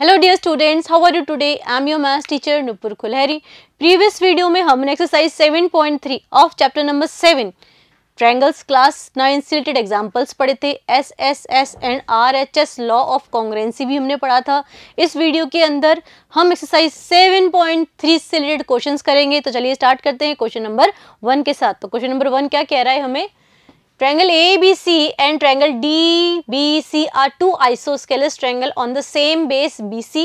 Hello dear students how are you today I am your maths teacher Nupur Kulhari previous video में हमने exercise 7.3 of chapter number 7 triangles class nine से related examples पढ़े थे S S S and R H S law of congruency भी हमने पढ़ा था इस वीडियो के अंदर हम एक्सरसाइज 7.3 से रिलेटेड क्वेश्चंस करेंगे तो चलिए स्टार्ट करते हैं क्वेश्चन नंबर वन के साथ तो क्वेश्चन नंबर वन क्या कह रहा है हमें triangle A B C and triangle D B C are two isosceles triangle on the same base B C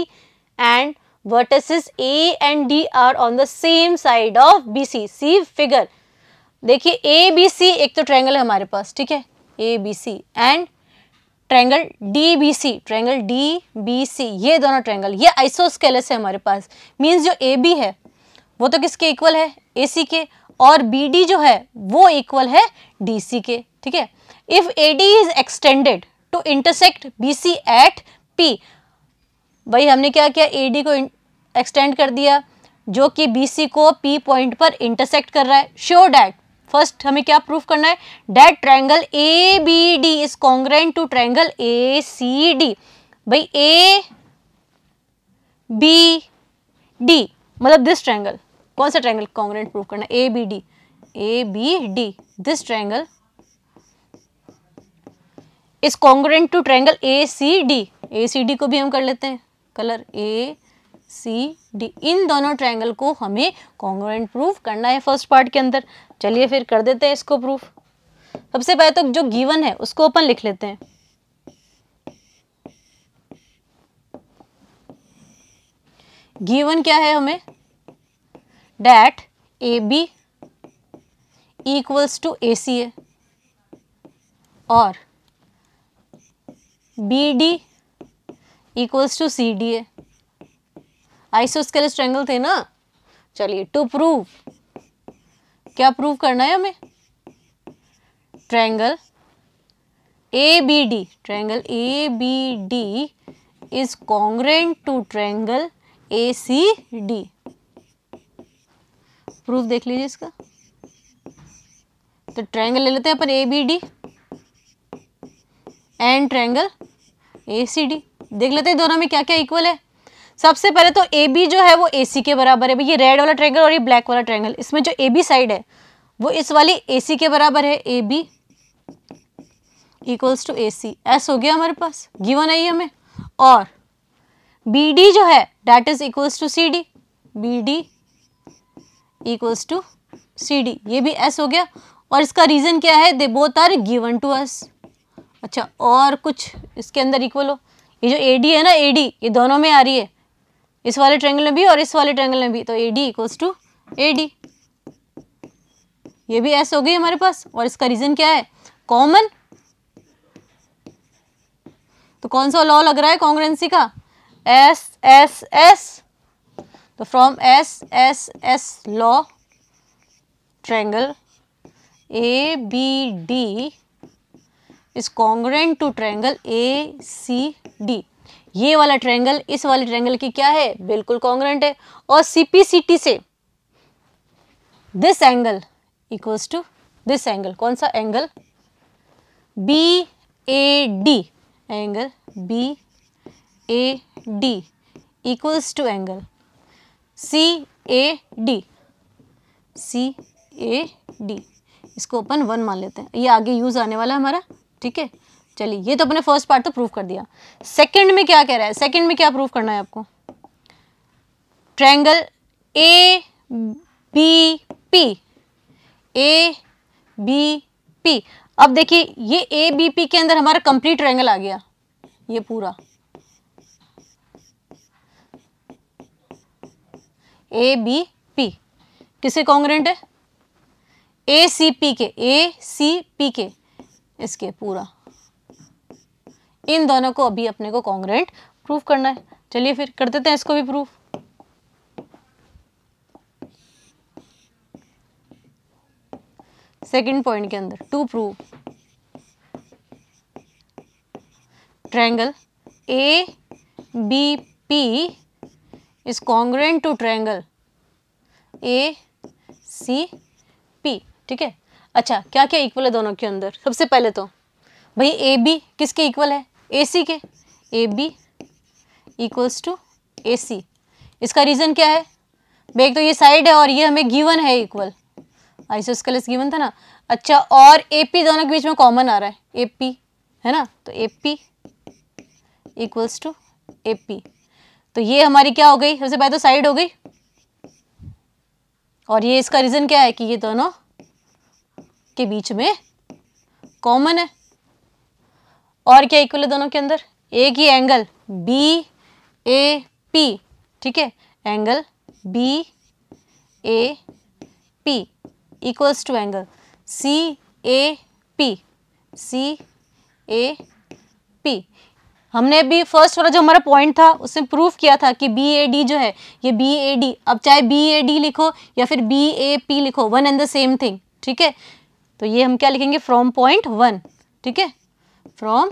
and vertices A and D are on the same side of B C see figure देखिए A B C एक तो triangle है हमारे पास ठीक है A B C and triangle D B C triangle D B C ये दोनों ट्रैंगल ये आइसोस्केलस है हमारे पास मीन्स जो ए बी है वो तो किसके इक्वल है सी के और बी डी जो है वो इक्वल है डी सी के ठीक है if A D is extended to intersect B C at P भाई हमने क्या किया ए डी को एक्सटेंड कर दिया जो कि बी सी को पी पॉइंट पर इंटरसेक्ट कर रहा है श्योर डैट फर्स्ट हमें क्या प्रूफ करना है that triangle A B D is congruent to triangle A C D भाई ए बी डी मतलब दिस ट्रैंगल कौन सा ट्रैंगल कॉन्ग्रेंट प्रूव करना A B D A B D this triangle is congruent to triangle A C D A C D को भी हम कर लेते हैं कलर ए सी डी इन दोनों ट्रैंगल को हमें कॉन्ग्रेंट प्रूव करना है फर्स्ट पार्ट के अंदर चलिए फिर कर देते हैं इसको प्रूफ सबसे पहले तो जो गिवन है उसको ओपन लिख लेते हैं गिवन क्या है हमें A A B equals to C और B D equals to C D to CDA. Isosceles triangle थे ना चलिए टू प्रूव क्या प्रूव करना है हमें triangle A B D triangle A B D is congruent to triangle A C D proof देख लीजिए इसका तो ट्रायंगल ले लेते हैं अपन A B D and triangle A C D देख लेते हैं दोनों में क्या क्या इक्वल है सबसे पहले तो ए बी जो है वो ए सी के बराबर है भाई ये रेड वाला ट्रायंगल और ये ब्लैक वाला ट्रायंगल इसमें जो ए बी साइड है वो इस वाली ए सी के बराबर है A B equals to A C S हो गया हमारे पास गिवन आई हमें और बी डी जो है that is equals to C D B D equals to C D ये भी एस हो गया और इसका रीज़न क्या है they both are given to S अच्छा और कुछ इसके अंदर इक्वल हो ये जो ए डी है ना ए डी ये दोनों में आ रही है इस वाले ट्रेंगल में भी और इस वाले ट्रेंगल में भी तो A D equals to A D ये भी एस हो गई हमारे पास और इसका रीज़न क्या है कॉमन तो कौन सा लॉ लग रहा है कॉन्ग्रेंसी का एस एस एस तो from S S S law A B D is congruent to triangle A C D ये वाला ट्रैंगल इस वाले ट्रैंगल की क्या है बिल्कुल कॉन्ग्रेंट है और सी सी पी टी से this angle equals to this angle कौन सा angle B A D angle B A D equals to angle C A D C A D इसको अपन वन मान लेते हैं ये आगे यूज आने वाला है हमारा ठीक है चलिए ये तो अपने फर्स्ट पार्ट तो प्रूफ कर दिया सेकंड में क्या कह रहा है सेकंड में क्या प्रूफ करना है आपको triangle A B P A B P अब देखिए ये ए बी पी के अंदर हमारा कंप्लीट ट्रायंगल आ गया ये पूरा ए बी पी किसे कॉन्ग्रेंट है ए सी पी के ए सी पी के इसके पूरा इन दोनों को अभी अपने को कॉन्ग्रेंट प्रूफ करना है चलिए फिर कर देते हैं इसको भी प्रूफ सेकंड पॉइंट के अंदर to proof triangle A B P is congruent to triangle A C P ठीक है अच्छा क्या क्या इक्वल है दोनों के अंदर सबसे पहले तो भाई ए बी किसके इक्वल है ए सी के A B equals to A C इसका रीज़न क्या है भाई तो ये साइड है और ये हमें गिवन है इक्वल आइसोस्केलस गिवन था ना अच्छा और ए पी दोनों के बीच में कॉमन आ रहा है ए पी है ना तो A P equals to A P तो ये हमारी क्या हो गई सबसे पहले तो साइड हो गई और ये इसका रीज़न क्या है कि ये दोनों के बीच में कॉमन है और क्या इक्वल है दोनों के अंदर एक ही एंगल बी ए पी ठीक है angle B A P equals to angle C A P C A P हमने भी फर्स्ट वाला जो हमारा पॉइंट था उसमें प्रूफ किया था कि बी ए डी जो है ये बी ए डी अब चाहे बी ए डी लिखो या फिर बी ए पी लिखो one and the same thing ठीक है तो ये हम क्या लिखेंगे फ्रॉम पॉइंट वन ठीक है फ्रॉम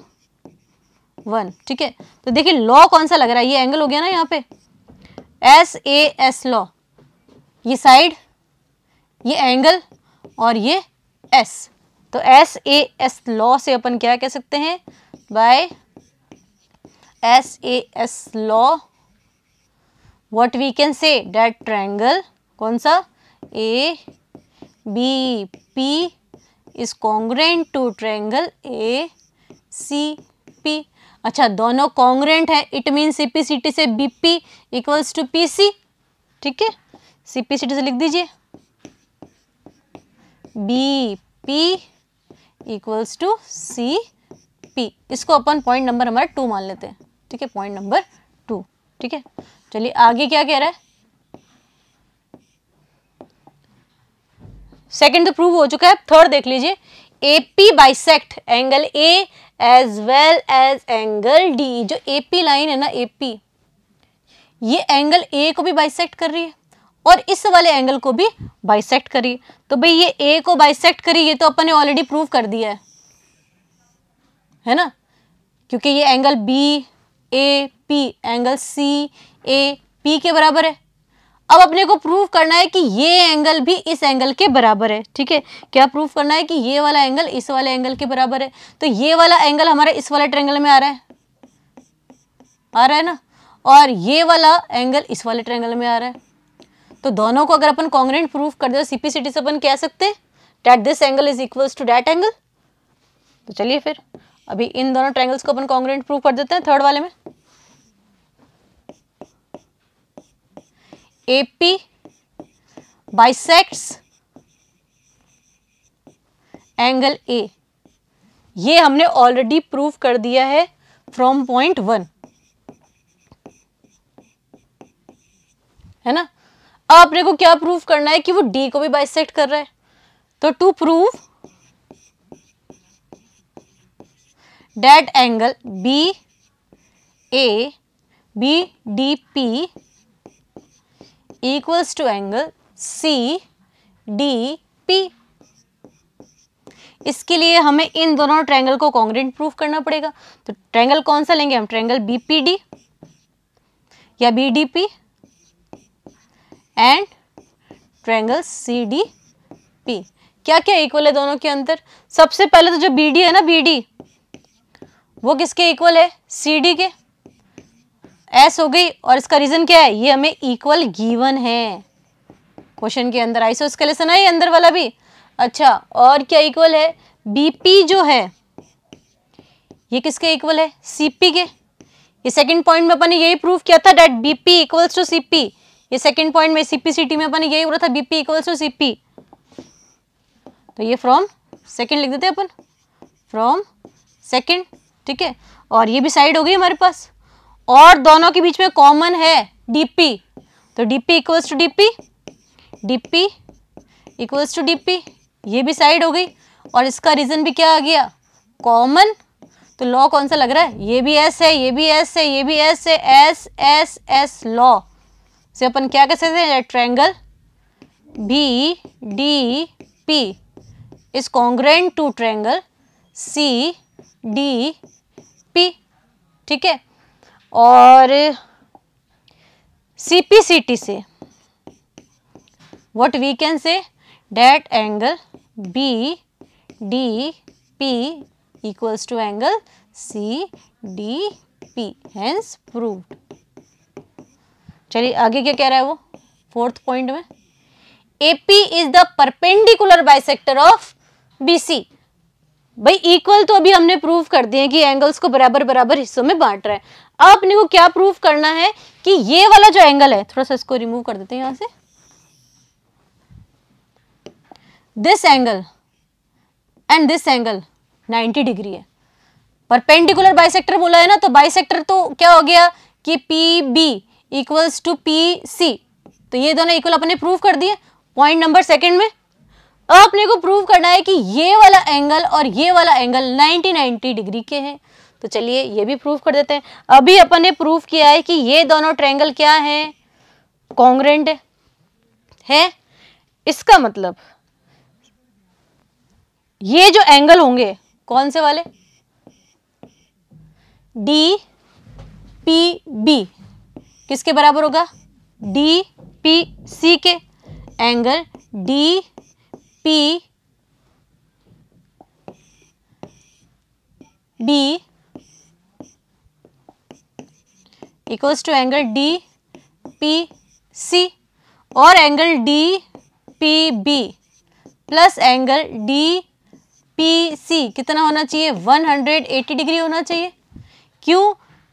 वन ठीक है तो देखिए लॉ कौन सा लग रहा है ये एंगल हो गया ना यहाँ पे एस ए एस लॉ ये साइड ये एंगल और ये एस तो एस ए एस लॉ से अपन क्या कह सकते हैं by S A S law what we can say that triangle कौन सा A B P is congruent to triangle A C P अच्छा दोनों कॉन्ग्रेंट है it mean C P C T से B P equals to P C ठीक है C P C T से लिख दीजिए B P equals to C P इसको अपन पॉइंट नंबर हमारा टू मान लेते हैं ठीक है पॉइंट नंबर टू ठीक है चलिए आगे क्या कह रहा है सेकंड तो प्रूव हो चुका है थर्ड देख लीजिए A P bisect angle A as well as angle D जो एपी लाइन है ना एपी ये एंगल ए को भी बाइसेक्ट कर रही है और इस वाले एंगल को भी बाइसेक्ट करी तो भाई ये ए को बाइसेक्ट करी ये तो अपन ने ऑलरेडी प्रूव कर दिया है है ना क्योंकि ये angle B A P angle C A P के बराबर है अब अपने को प्रूफ करना है कि ये एंगल भी इस एंगल के बराबर है ठीक है क्या प्रूफ करना है कि ये वाला एंगल इस वाले एंगल के बराबर है तो ये वाला एंगल हमारे इस वाले ट्रेंगल में आ रहा है आ रहा है ना और ये वाला एंगल इस वाले ट्रेंगल में आ रहा है तो दोनों को अगर अपन कॉन्ग्रेंट प्रूफ कर दे सीपीसीटी से अपन कह सकते हैं that this angle is equals to that angle तो चलिए फिर अभी इन दोनों ट्रैंगल्स को अपन कॉन्ग्रेंट प्रूव कर देते हैं थर्ड वाले में एपी बाइसेक्ट्स एंगल ए ये हमने ऑलरेडी प्रूव कर दिया है फ्रॉम पॉइंट वन है ना अब अपने को क्या प्रूव करना है कि वो डी को भी बाइसेक्ट कर रहा है तो to prove that angle B A B D P equals to angle C D P इसके लिए हमें इन दोनों ट्रैंगल को कॉन्ग्रेंट प्रूफ करना पड़ेगा तो ट्रैंगल कौन सा लेंगे हम पी डी या B D P and triangle C D P क्या क्या इक्वल है दोनों के अंतर सबसे पहले तो जो बी डी है ना बी डी वो किसके इक्वल है सी डी के एस हो गई और इसका रीजन क्या है ये हमें इक्वल गिवन है क्वेश्चन के अंदर आइसो लेसन है अंदर वाला भी अच्छा और क्या इक्वल है बीपी जो है ये किसके इक्वल है सीपी के ये सेकंड पॉइंट में अपने यही प्रूव किया था that BP equals to CP ये सेकंड पॉइंट में सीपी सीटी में अपने यही बोला था बीपी इक्वल्स टू सीपी तो ये फ्रॉम सेकंड लिख देते अपन फ्रॉम सेकंड ठीक है और ये भी साइड हो गई हमारे पास और दोनों के बीच में कॉमन है डीपी तो DP equals to DP DP equals to DP ये भी साइड हो गई और इसका रीजन भी क्या आ गया कॉमन तो लॉ कौन सा लग रहा है ये भी एस है ये भी एस है ये भी एस है एस एस एस लॉ से अपन क्या कह सकते हैं triangle B D P is congruent to triangle C D CP ठीक है और टी से what we can say that angle B D P equals to angle C D P hence proved चलिए आगे क्या कह रहा है वो फोर्थ पॉइंट में AP is the perpendicular bisector of B C भाई इक्वल तो अभी हमने प्रूफ कर दिए कि एंगल्स को बराबर बराबर हिस्सों में बांट रहे हैं अब अपने को क्या प्रूफ करना है कि ये वाला जो एंगल है थोड़ा सा इसको रिमूव कर देते हैं यहां से this angle and this angle 90 degree है पर पेंडिकुलर बाइसेक्टर बोला है ना तो बाइसेक्टर तो क्या हो गया कि P B equals to P C तो ये दोनों इक्वल अपने प्रूव कर दिए पॉइंट नंबर सेकेंड में अब अपने को प्रूव करना है कि ये वाला एंगल और ये वाला एंगल 90 90 डिग्री के हैं तो चलिए ये भी प्रूव कर देते हैं अभी अपन ने प्रूव किया है कि ये दोनों ट्रैंगल क्या है कॉन्ग्रेंट है इसका मतलब ये जो एंगल होंगे कौन से वाले डी पी बी किसके बराबर होगा डी पी सी के angle D P B equals to angle D P C और angle D P B plus angle D P C कितना होना चाहिए 180 डिग्री होना चाहिए क्यों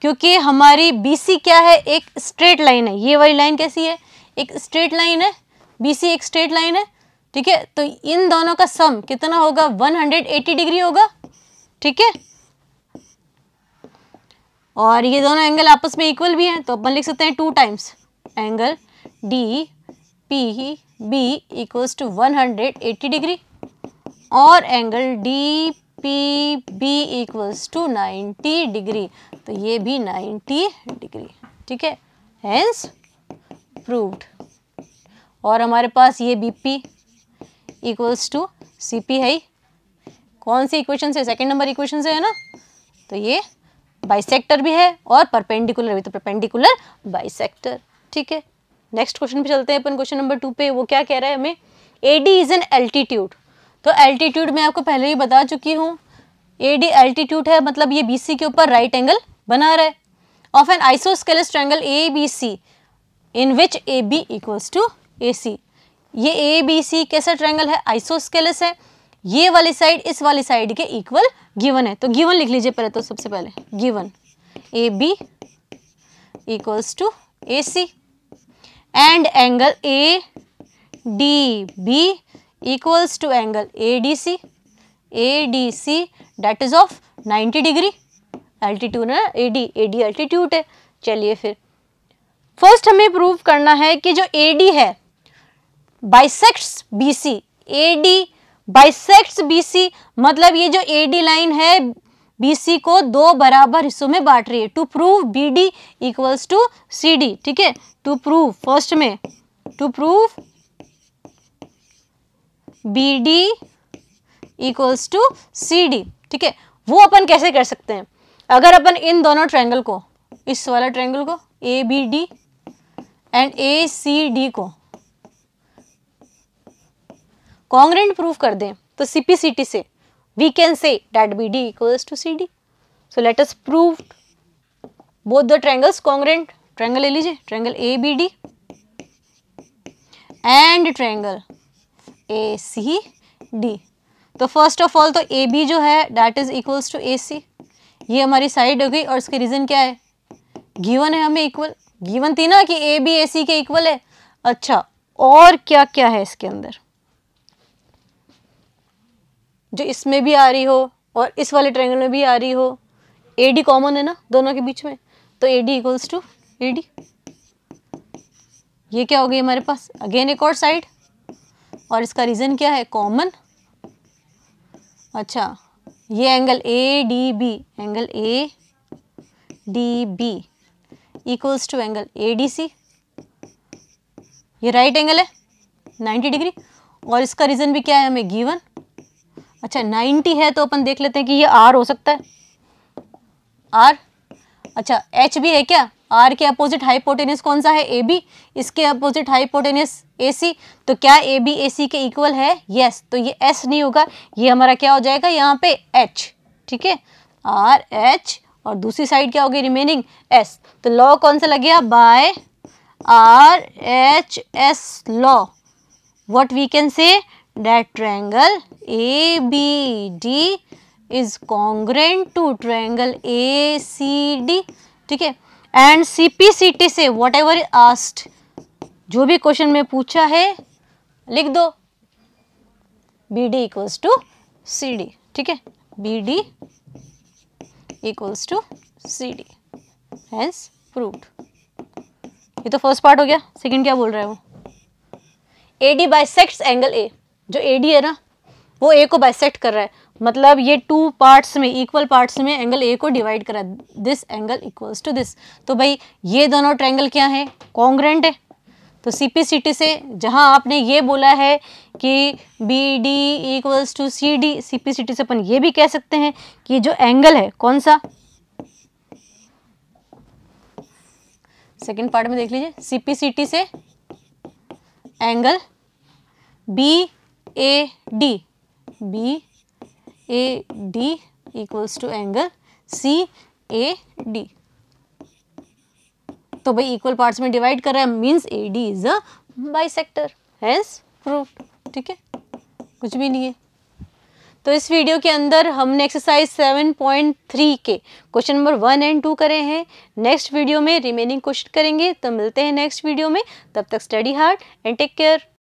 क्योंकि हमारी बी सी क्या है एक स्ट्रेट लाइन है ये वाली लाइन कैसी है एक स्ट्रेट लाइन है बी सी एक स्ट्रेट लाइन है ठीक है तो इन दोनों का सम कितना होगा 180 डिग्री होगा ठीक है और ये दोनों एंगल आपस में इक्वल भी हैं तो अपन लिख सकते हैं two times angle D P B equals to 180 degree और angle D P B equals to 90 degree तो ये भी 90 डिग्री ठीक है हैंस प्रूव्ड और हमारे पास ये B P equals to C P है कौन सी इक्वेशन से सेकेंड नंबर इक्वेशन से है ना तो ये बाइसेक्टर भी है और परपेंडिकुलर भी तो परपेंडिकुलर बाइसेक्टर ठीक है नेक्स्ट क्वेश्चन पे चलते हैं अपन क्वेश्चन नंबर टू पे वो क्या कह रहा है हमें A D is an altitude तो एल्टीट्यूड मैं आपको पहले ही बता चुकी हूँ ए डी एल्टीट्यूड है मतलब ये बी सी के ऊपर राइट एंगल बना रहा है of an isosceles triangle A B C in which A B equals to A C ये ए बी सी कैसा ट्रायंगल है आइसोस्केलस है ये वाली साइड इस वाली साइड के इक्वल गिवन है तो गिवन लिख लीजिए पहले तो सबसे पहले given A B equals to A C and angle A D B equals to angle ADC, ADC that is of 90 degree altitude ना ए डी एल्टीट्यूड है चलिए फिर फर्स्ट हमें प्रूव करना है कि जो ए डी है bisects BC AD bisects BC मतलब ये जो एडी लाइन है बीसी को दो बराबर हिस्सों में बांट रही है to prove B D equals to C D ठीक है टू प्रूव फर्स्ट में to prove B D equals to C D ठीक है वो अपन कैसे कर सकते हैं अगर अपन इन दोनों ट्रायंगल को इस वाला ट्रायंगल को A B D and A C D को कॉन्ग्रेंट प्रूव कर दें तो सीपीसीटी से we can say that B D equals to C D so let us prove both the triangles congruent triangle ले लीजिए triangle A B D and triangle A C D तो first of all तो A B जो है that is equals to A C ये हमारी side हो गई और इसके रीज़न क्या है गीवन है हमें इक्वल गीवन थी ना कि ए बी ए सी के इक्वल है अच्छा और क्या क्या है इसके अंदर जो इसमें भी आ रही हो और इस वाले ट्रायंगल में भी आ रही हो ए डी कॉमन है ना दोनों के बीच में तो A D equals to A D ये क्या हो गई हमारे पास अगेन एक और साइड और इसका रीज़न क्या है कॉमन अच्छा ये angle A D B angle A D B equals to angle A D C ये राइट एंगल है 90 डिग्री और इसका रीज़न भी क्या है हमें गिवन अच्छा 90 है तो अपन देख लेते हैं कि ये आर हो सकता है आर अच्छा एच भी है क्या आर के अपोजिट हाइपोटेनियस कौन सा है ए बी इसके अपोजिट हाइपोटेनियस ए सी तो क्या ए बी ए सी के इक्वल है यस yes, तो ये एस नहीं होगा ये हमारा क्या हो जाएगा यहाँ पे एच ठीक है आर एच और दूसरी साइड क्या होगी रिमेनिंग एस तो लॉ कौन सा लगेगा by R H S law what we can say that triangle ABD is congruent to triangle ACD ठीक है एंड टी से वॉट एवर आस्ट जो भी क्वेश्चन में पूछा है लिख दो B D equals to C D ठीक है B D equals to C D hence proof ये तो फर्स्ट पार्ट हो गया सेकेंड क्या बोल रहा है वो A D bisects angle A जो ए डी है ना वो ए को बाइसेक्ट कर रहा है मतलब ये टू पार्ट्स में इक्वल पार्ट्स में एंगल ए को डिवाइड करा this angle equals to this तो भाई ये दोनों ट्रैंगल क्या है कॉन्ग्रेंट है तो सी पी सी टी से जहाँ आपने ये बोला है कि B D equals to C D C P C T से अपन ये भी कह सकते हैं कि जो एंगल है कौन सा सेकेंड पार्ट में देख लीजिए सी पी सी टी से angle B A D B A D equals to angle C A D तो भाई इक्वल पार्ट्स में डिवाइड कर रहा है means A D is a bisector hence proof ठीक है कुछ भी नहीं है तो इस वीडियो के अंदर हमने एक्सरसाइज 7.3 के question number one and two करे हैं नेक्स्ट वीडियो में रिमेनिंग क्वेश्चन करेंगे तो मिलते हैं नेक्स्ट वीडियो में तब तक study hard and take care